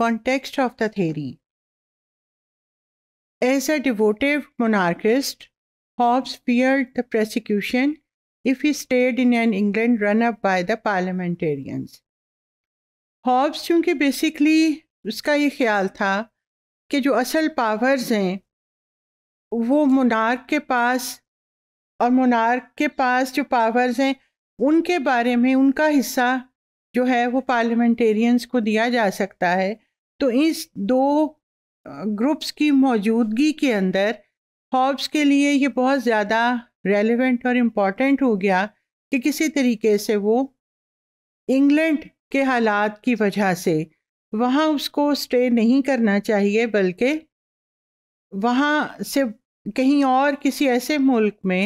context of the theory. As a devoted monarchist, Hobbes feared the persecution if he stayed in an England run up by the parliamentarians. Hobbes, चूँकि basically, उसका ये ख्याल था कि जो असल powers हैं वो मोनार्क के पास और मोनार्क के पास जो पावर्स हैं उनके बारे में उनका हिस्सा जो है वो पार्लियामेंटेरियंस को दिया जा सकता है तो इस दो ग्रुप्स की मौजूदगी के अंदर हॉब्स के लिए ये बहुत ज़्यादा रेलिवेंट और इम्पॉर्टेंट हो गया कि किसी तरीके से वो इंग्लैंड के हालात की वजह से वहाँ उसको स्टे नहीं करना चाहिए बल्कि वहाँ से कहीं और किसी ऐसे मुल्क में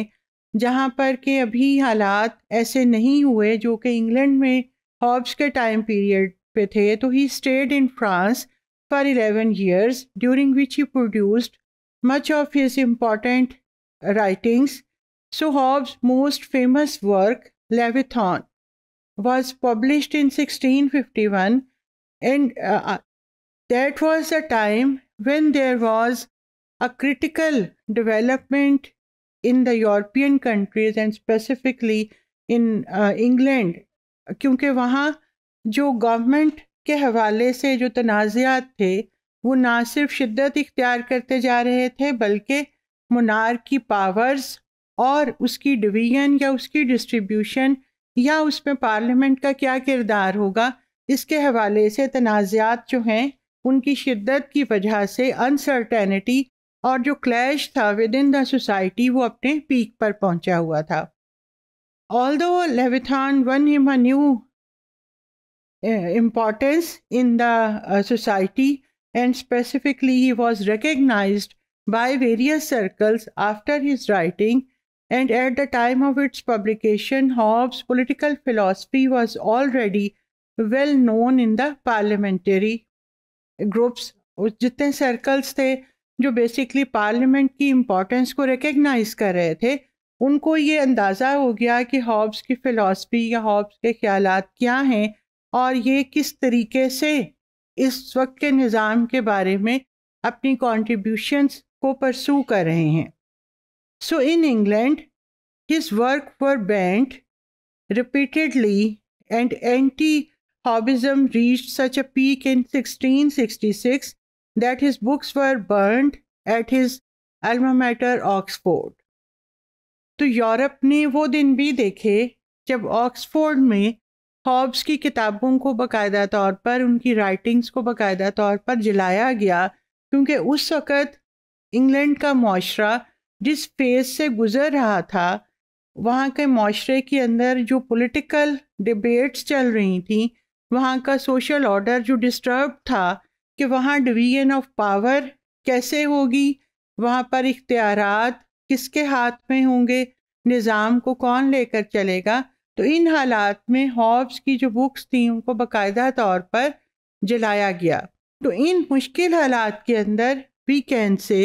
जहाँ पर कि अभी हालात ऐसे नहीं हुए जो कि इंग्लैंड में हॉब्स के टाइम पीरियड पे थे तो he stayed in France for 11 years, during which he produced much of his important writings. So, Hobbes' most famous work, Leviathan, was published in 1651, and uh, uh, that was a time when there was a critical development in the European countries and specifically in uh, England. क्योंकि वहाँ जो government के हवाले से जो तनाज़ात थे वो ना सिर्फ शिद्दत इख्तियार करते जा रहे थे बल्कि मुनार की पावर्स और उसकी डिवीजन या उसकी डिस्ट्रीब्यूशन या उसमें पार्लियामेंट का क्या किरदार होगा इसके हवाले से तनाज़ात जो हैं उनकी शिद्दत की वजह से अनसर्टेनिटी और जो क्लैश था विद इन द सोसाइटी वो अपने पीक पर पहुंचा हुआ था although Leviathan won him a new importance in the uh, society and specifically he was recognized by various circles after his writing and at the time of its publication Hobbes' political philosophy was already well known in the parliamentary groups jitne circles the जो basically parliament की importance को recognize कर रहे थे उनको ये अंदाज़ा हो गया कि हॉब्स की फ़िलासफ़ी या हॉब्स के ख्याल क्या हैं और ये किस तरीके से इस वक्त के निज़ाम के बारे में अपनी कॉन्ट्रीब्यूशन्स को परसू कर रहे हैं so in England his work for banned repeatedly and anti Hobbism reach such a peak in sixteen sixty six that his books were burned at his alma mater Oxford तो यूरोप ने वो दिन भी देखे जब ऑक्सफोर्ड में हॉब्स की किताबों को बाकायदा तौर पर उनकी राइटिंग्स को बाकायदा तौर पर जलाया गया क्योंकि उस वक़्त इंग्लैंड का माशरा जिस फेज से गुज़र रहा था वहाँ के माशरे के अंदर जो पॉलिटिकल डिबेट्स चल रही थी वहाँ का सोशल ऑर्डर जो डिस्टर्ब था कि वहाँ डिवीजन ऑफ पावर कैसे होगी वहाँ पर इख्तियार किसके हाथ में होंगे निज़ाम को कौन लेकर चलेगा तो इन हालात में हॉब्स की जो बुक्स थी उनको बाकायदा तौर पर जलाया गया तो इन मुश्किल हालात के अंदर वी कैन से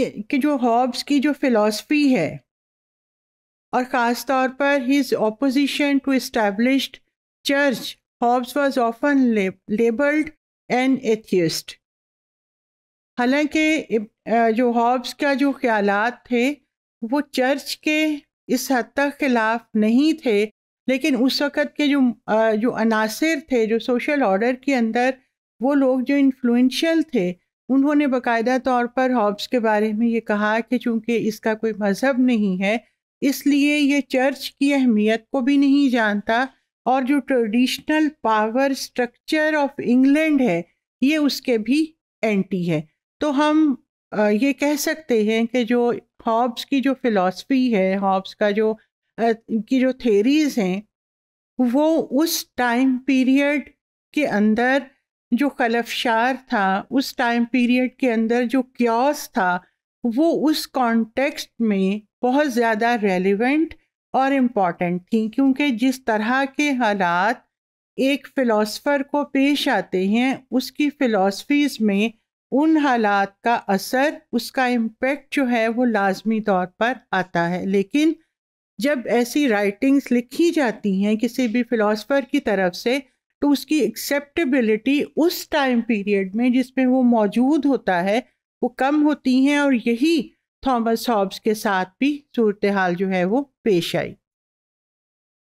कि जो हॉब्स की जो फिलॉसफी है और ख़ास तौर पर his opposition to establish church Hobbes was often labelled an atheist हालांकि जो हॉब्स का जो ख्याल थे वो चर्च के इस हद तक खिलाफ नहीं थे लेकिन उस वक़्त के जो जो अनासर थे जो सोशल ऑर्डर के अंदर वो लोग जो इन्फ्लुएंशियल थे उन्होंने बाकायदा तौर पर हॉब्स के बारे में ये कहा कि चूंकि इसका कोई मज़हब नहीं है इसलिए ये चर्च की अहमियत को भी नहीं जानता और जो traditional power structure of England है ये उसके भी एंटी है तो हम ये कह सकते हैं कि जो हॉब्स की जो फिलॉसफी है हॉब्स का जो की जो थेरीज हैं वो उस टाइम पीरियड के अंदर जो खलफशार था उस टाइम पीरियड के अंदर जो क्योस था वो उस कॉन्टेक्स्ट में बहुत ज़्यादा रेलिवेंट और इम्पॉर्टेंट थी क्योंकि जिस तरह के हालात एक फ़िलासफ़र को पेश आते हैं उसकी फ़िलासफ़ीज़ में उन हालात का असर उसका इम्पेक्ट जो है वो लाजमी तौर पर आता है लेकिन जब ऐसी राइटिंग्स लिखी जाती हैं किसी भी फिलोसफर की तरफ से तो उसकी एक्सेप्टेबिलिटी उस टाइम पीरियड में जिसमें वो मौजूद होता है वो कम होती हैं और यही थॉमस हॉब्स के साथ भी सूरत हाल जो है वो पेश आई